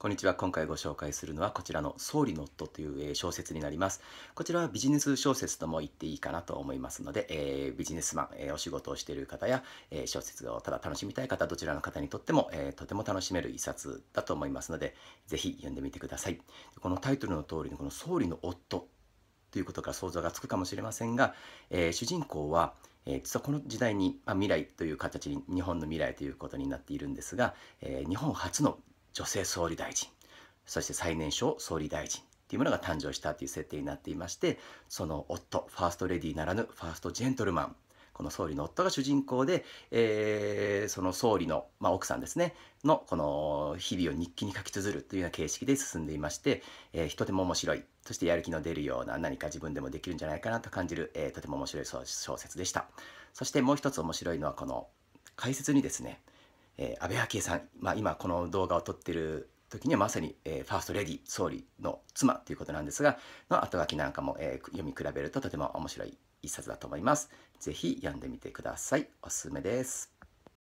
こんにちは。今回ご紹介するのはこちらの総理の夫という小説になります。こちらはビジネス小説とも言っていいかなと思いますので、えー、ビジネスマン、えー、お仕事をしている方や、えー、小説をただ楽しみたい方、どちらの方にとっても、えとても楽しめる一冊だと思いますので、ぜひ読んでみてください。このタイトルの通りのこの総理の夫ということから想像がつくかもしれませんが、え主人公は、えー、実はこの時代に、まあ、未来という形に日本の未来ということになっているんですが、えー、日本初の女性総理大臣そして最年少総理大臣っていうものが誕生したという設定になっていましてその夫ファーストレディーならぬファーストジェントルマンこの総理の夫が主人公で、えー、その総理の、まあ、奥さんですねのこの日々を日記に書き綴るというような形式で進んでいまして、えー、とても面白いそしてやる気の出るような何か自分でもできるんじゃないかなと感じる、えー、とても面白い小説でしたそしてもう一つ面白いのはこの解説にですねえー、安倍昭恵さん、まあ、今この動画を撮ってる時にはまさに、えー、ファーストレディ総理の妻ということなんですがの後書きなんかも、えー、読み比べるととても面白い一冊だと思います。ぜひ読んでみてください。おすすめです。